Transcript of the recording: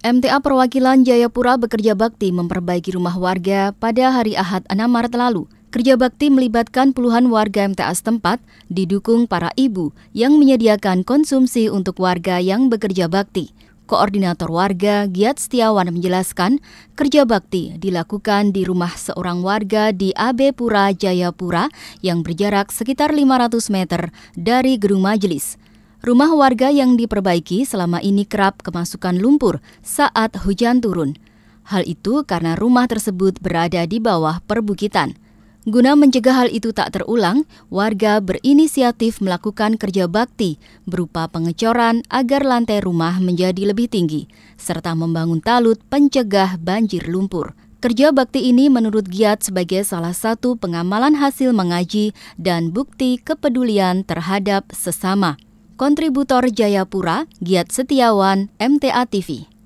MTA Perwakilan Jayapura bekerja bakti memperbaiki rumah warga pada hari Ahad 6 Maret lalu. Kerja bakti melibatkan puluhan warga MTA setempat, didukung para ibu yang menyediakan konsumsi untuk warga yang bekerja bakti. Koordinator warga Giat Setiawan menjelaskan, kerja bakti dilakukan di rumah seorang warga di AB Pura Jayapura yang berjarak sekitar 500 meter dari gedung majelis. Rumah warga yang diperbaiki selama ini kerap kemasukan lumpur saat hujan turun. Hal itu karena rumah tersebut berada di bawah perbukitan. Guna mencegah hal itu tak terulang, warga berinisiatif melakukan kerja bakti berupa pengecoran agar lantai rumah menjadi lebih tinggi, serta membangun talut pencegah banjir lumpur. Kerja bakti ini menurut Giat sebagai salah satu pengamalan hasil mengaji dan bukti kepedulian terhadap sesama. Kontributor Jayapura, Giat Setiawan, MTA TV.